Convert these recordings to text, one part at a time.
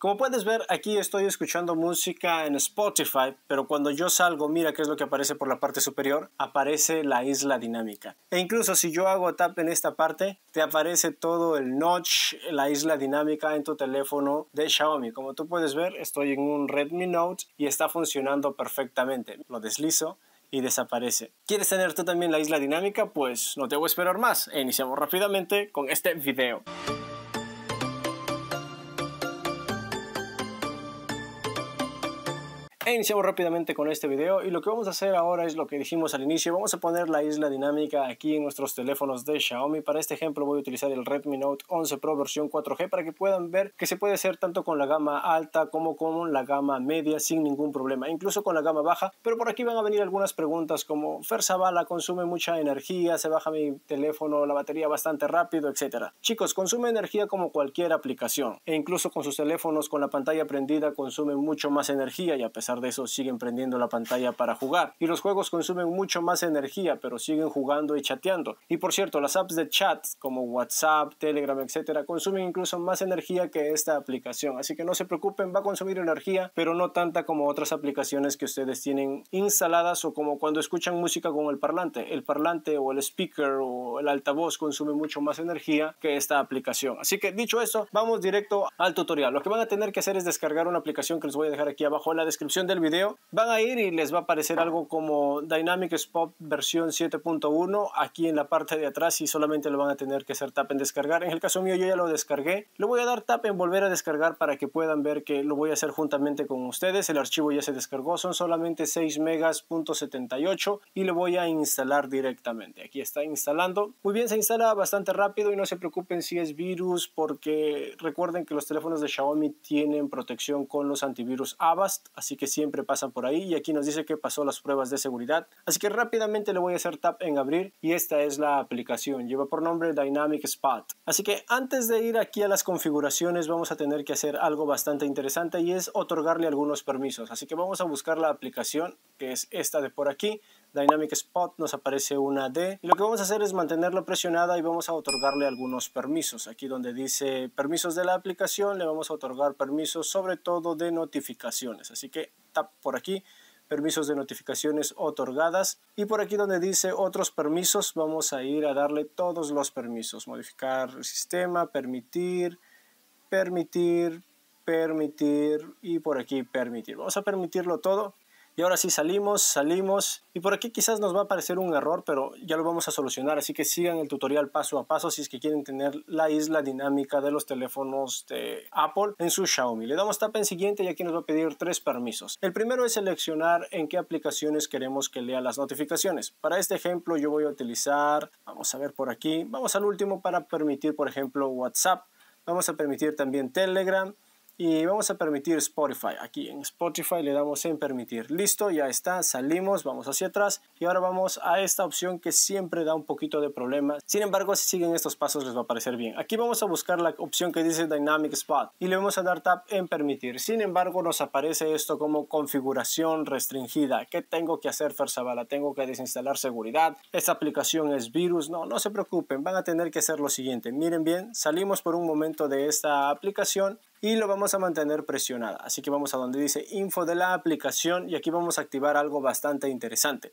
Como puedes ver, aquí estoy escuchando música en Spotify, pero cuando yo salgo, mira qué es lo que aparece por la parte superior, aparece la isla dinámica. E incluso si yo hago tap en esta parte, te aparece todo el notch, la isla dinámica en tu teléfono de Xiaomi. Como tú puedes ver, estoy en un Redmi Note y está funcionando perfectamente. Lo deslizo y desaparece. ¿Quieres tener tú también la isla dinámica? Pues no te voy a esperar más e iniciamos rápidamente con este video. iniciamos rápidamente con este video y lo que vamos a hacer ahora es lo que dijimos al inicio. Vamos a poner la isla dinámica aquí en nuestros teléfonos de Xiaomi. Para este ejemplo voy a utilizar el Redmi Note 11 Pro versión 4G para que puedan ver que se puede hacer tanto con la gama alta como con la gama media sin ningún problema. Incluso con la gama baja. Pero por aquí van a venir algunas preguntas como Fer bala consume mucha energía, se baja mi teléfono, la batería bastante rápido, etcétera Chicos, consume energía como cualquier aplicación. E incluso con sus teléfonos con la pantalla prendida consume mucho más energía y a pesar de eso siguen prendiendo la pantalla para jugar. Y los juegos consumen mucho más energía, pero siguen jugando y chateando. Y por cierto, las apps de chat como WhatsApp, Telegram, etcétera, consumen incluso más energía que esta aplicación. Así que no se preocupen, va a consumir energía, pero no tanta como otras aplicaciones que ustedes tienen instaladas o como cuando escuchan música con el parlante. El parlante o el speaker o el altavoz consume mucho más energía que esta aplicación. Así que dicho eso, vamos directo al tutorial. Lo que van a tener que hacer es descargar una aplicación que les voy a dejar aquí abajo en la descripción del video, van a ir y les va a aparecer algo como Dynamic Spot versión 7.1 aquí en la parte de atrás y solamente lo van a tener que hacer tap en descargar. En el caso mío yo ya lo descargué. Le voy a dar tap en volver a descargar para que puedan ver que lo voy a hacer juntamente con ustedes. El archivo ya se descargó, son solamente 6 megas.78 y lo voy a instalar directamente. Aquí está instalando. Muy bien, se instala bastante rápido y no se preocupen si es virus porque recuerden que los teléfonos de Xiaomi tienen protección con los antivirus Avast, así que si siempre pasan por ahí y aquí nos dice que pasó las pruebas de seguridad. Así que rápidamente le voy a hacer tap en abrir y esta es la aplicación. Lleva por nombre Dynamic Spot. Así que antes de ir aquí a las configuraciones vamos a tener que hacer algo bastante interesante y es otorgarle algunos permisos. Así que vamos a buscar la aplicación que es esta de por aquí. Dynamic Spot nos aparece una D. Y lo que vamos a hacer es mantenerlo presionada y vamos a otorgarle algunos permisos. Aquí donde dice permisos de la aplicación, le vamos a otorgar permisos sobre todo de notificaciones. Así que tap por aquí permisos de notificaciones otorgadas y por aquí donde dice otros permisos vamos a ir a darle todos los permisos modificar el sistema permitir permitir permitir y por aquí permitir vamos a permitirlo todo y ahora sí salimos, salimos. Y por aquí quizás nos va a aparecer un error, pero ya lo vamos a solucionar. Así que sigan el tutorial paso a paso si es que quieren tener la isla dinámica de los teléfonos de Apple en su Xiaomi. Le damos tap en siguiente y aquí nos va a pedir tres permisos. El primero es seleccionar en qué aplicaciones queremos que lea las notificaciones. Para este ejemplo yo voy a utilizar, vamos a ver por aquí, vamos al último para permitir por ejemplo WhatsApp. Vamos a permitir también Telegram y vamos a permitir Spotify. Aquí en Spotify le damos en permitir. Listo, ya está, salimos, vamos hacia atrás y ahora vamos a esta opción que siempre da un poquito de problemas Sin embargo, si siguen estos pasos les va a parecer bien. Aquí vamos a buscar la opción que dice Dynamic Spot y le vamos a dar tap en permitir. Sin embargo, nos aparece esto como configuración restringida. ¿Qué tengo que hacer, la Tengo que desinstalar seguridad. Esta aplicación es virus. No, no se preocupen. Van a tener que hacer lo siguiente. Miren bien, salimos por un momento de esta aplicación y lo vamos a mantener presionada. Así que vamos a donde dice info de la aplicación y aquí vamos a activar algo bastante interesante.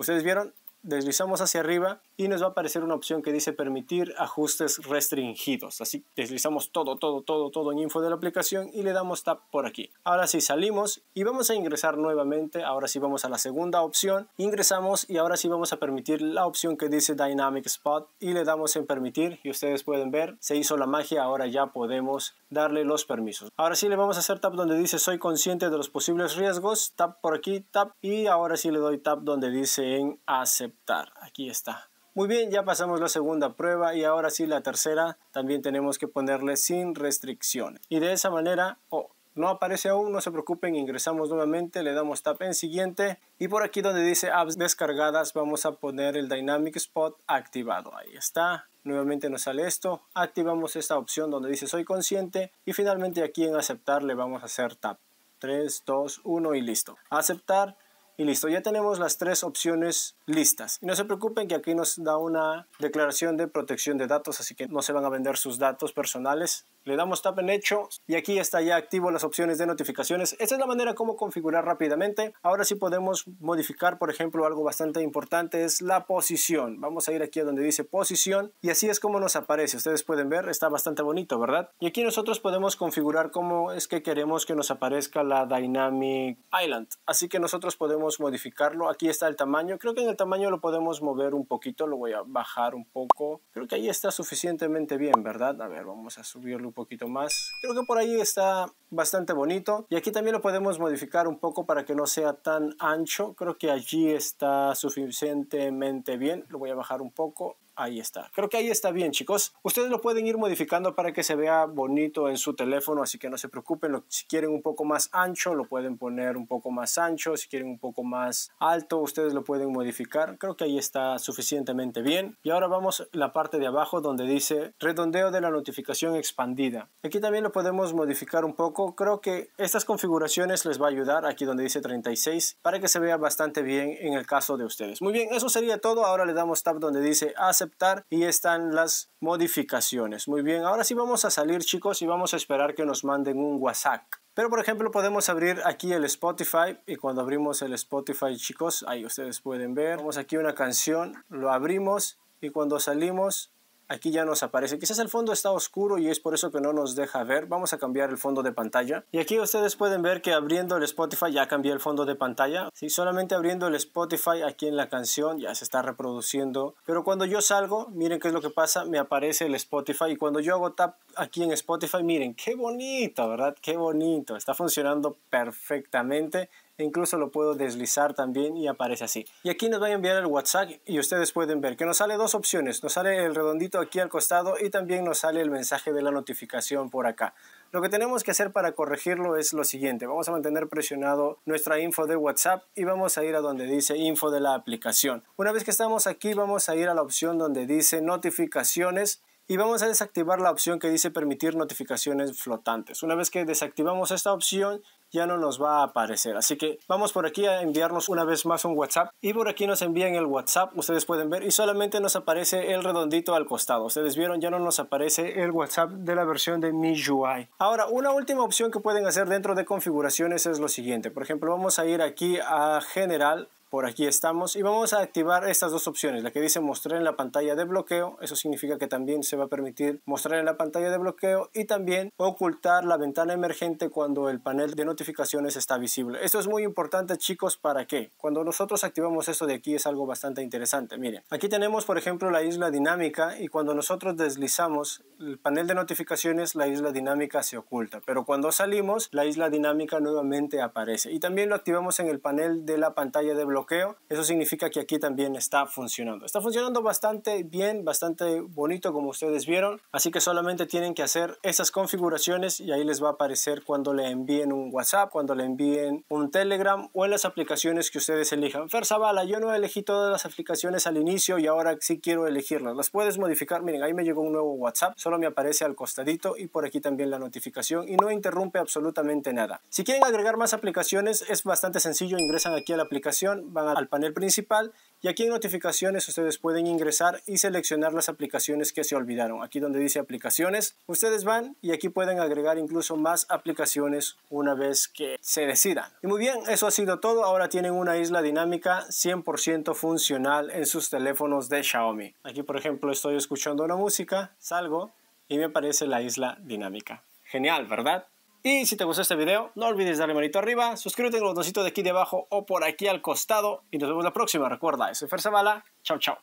Ustedes vieron deslizamos hacia arriba y nos va a aparecer una opción que dice permitir ajustes restringidos. Así deslizamos todo, todo, todo, todo en info de la aplicación y le damos tap por aquí. Ahora sí salimos y vamos a ingresar nuevamente. Ahora sí vamos a la segunda opción. Ingresamos y ahora sí vamos a permitir la opción que dice Dynamic Spot y le damos en permitir y ustedes pueden ver se hizo la magia. Ahora ya podemos darle los permisos. Ahora sí le vamos a hacer tap donde dice soy consciente de los posibles riesgos. Tap por aquí, tap y ahora sí le doy tap donde dice en aceptar aceptar. Aquí está. Muy bien, ya pasamos la segunda prueba y ahora sí la tercera también tenemos que ponerle sin restricciones. Y de esa manera, o no aparece aún, no se preocupen, ingresamos nuevamente, le damos tap en siguiente y por aquí donde dice apps descargadas vamos a poner el Dynamic Spot activado. Ahí está, nuevamente nos sale esto, activamos esta opción donde dice soy consciente y finalmente aquí en aceptar le vamos a hacer tap. 3, 2, 1 y listo. Aceptar y listo, ya tenemos las tres opciones listas. Y no se preocupen que aquí nos da una declaración de protección de datos, así que no se van a vender sus datos personales. Le damos tap en hecho y aquí está ya activo las opciones de notificaciones. Esta es la manera como configurar rápidamente. Ahora sí podemos modificar, por ejemplo, algo bastante importante es la posición. Vamos a ir aquí a donde dice posición y así es como nos aparece. Ustedes pueden ver, está bastante bonito, ¿verdad? Y aquí nosotros podemos configurar cómo es que queremos que nos aparezca la Dynamic Island. Así que nosotros podemos modificarlo. Aquí está el tamaño. Creo que en el tamaño lo podemos mover un poquito. Lo voy a bajar un poco. Creo que ahí está suficientemente bien, ¿verdad? A ver, vamos a subirlo un poquito más. Creo que por ahí está bastante bonito. Y aquí también lo podemos modificar un poco para que no sea tan ancho. Creo que allí está suficientemente bien. Lo voy a bajar un poco ahí está. Creo que ahí está bien, chicos. Ustedes lo pueden ir modificando para que se vea bonito en su teléfono, así que no se preocupen. Si quieren un poco más ancho, lo pueden poner un poco más ancho. Si quieren un poco más alto, ustedes lo pueden modificar. Creo que ahí está suficientemente bien. Y ahora vamos a la parte de abajo donde dice redondeo de la notificación expandida. Aquí también lo podemos modificar un poco. Creo que estas configuraciones les va a ayudar aquí donde dice 36 para que se vea bastante bien en el caso de ustedes. Muy bien, eso sería todo. Ahora le damos tab donde dice hace y están las modificaciones. Muy bien, ahora sí vamos a salir chicos y vamos a esperar que nos manden un WhatsApp. Pero por ejemplo podemos abrir aquí el Spotify y cuando abrimos el Spotify chicos, ahí ustedes pueden ver, vamos aquí una canción, lo abrimos y cuando salimos Aquí ya nos aparece. Quizás el fondo está oscuro y es por eso que no nos deja ver. Vamos a cambiar el fondo de pantalla. Y aquí ustedes pueden ver que abriendo el Spotify ya cambié el fondo de pantalla. solamente abriendo el Spotify aquí en la canción ya se está reproduciendo. Pero cuando yo salgo, miren qué es lo que pasa. Me aparece el Spotify y cuando yo hago tap aquí en Spotify, miren qué bonito, ¿verdad? Qué bonito. Está funcionando perfectamente. E incluso lo puedo deslizar también y aparece así. Y aquí nos va a enviar el WhatsApp y ustedes pueden ver que nos sale dos opciones, nos sale el redondito aquí al costado y también nos sale el mensaje de la notificación por acá. Lo que tenemos que hacer para corregirlo es lo siguiente, vamos a mantener presionado nuestra info de WhatsApp y vamos a ir a donde dice info de la aplicación. Una vez que estamos aquí vamos a ir a la opción donde dice notificaciones y vamos a desactivar la opción que dice permitir notificaciones flotantes. Una vez que desactivamos esta opción, ya no nos va a aparecer. Así que vamos por aquí a enviarnos una vez más un WhatsApp y por aquí nos envían el WhatsApp, ustedes pueden ver, y solamente nos aparece el redondito al costado. Ustedes vieron, ya no nos aparece el WhatsApp de la versión de MIUI. Ahora, una última opción que pueden hacer dentro de configuraciones es lo siguiente. Por ejemplo, vamos a ir aquí a General, por aquí estamos y vamos a activar estas dos opciones, la que dice mostrar en la pantalla de bloqueo, eso significa que también se va a permitir mostrar en la pantalla de bloqueo y también ocultar la ventana emergente cuando el panel de notificaciones está visible. Esto es muy importante chicos, ¿para que Cuando nosotros activamos esto de aquí es algo bastante interesante, miren. Aquí tenemos por ejemplo la isla dinámica y cuando nosotros deslizamos el panel de notificaciones la isla dinámica se oculta, pero cuando salimos la isla dinámica nuevamente aparece y también lo activamos en el panel de la pantalla de bloqueo eso significa que aquí también está funcionando. Está funcionando bastante bien, bastante bonito como ustedes vieron, así que solamente tienen que hacer esas configuraciones y ahí les va a aparecer cuando le envíen un WhatsApp, cuando le envíen un Telegram o en las aplicaciones que ustedes elijan. Fer Zavala, yo no elegí todas las aplicaciones al inicio y ahora sí quiero elegirlas. Las puedes modificar, miren, ahí me llegó un nuevo WhatsApp, solo me aparece al costadito y por aquí también la notificación y no interrumpe absolutamente nada. Si quieren agregar más aplicaciones es bastante sencillo, ingresan aquí a la aplicación, van al panel principal y aquí en notificaciones ustedes pueden ingresar y seleccionar las aplicaciones que se olvidaron. Aquí donde dice aplicaciones, ustedes van y aquí pueden agregar incluso más aplicaciones una vez que se decidan. Y muy bien, eso ha sido todo. Ahora tienen una isla dinámica 100% funcional en sus teléfonos de Xiaomi. Aquí por ejemplo estoy escuchando una música, salgo y me aparece la isla dinámica. Genial, ¿verdad? Y si te gustó este video, no olvides darle manito arriba, suscríbete en el botoncito de aquí debajo o por aquí al costado. Y nos vemos la próxima. Recuerda, soy Fer Zavala. Chao, chao.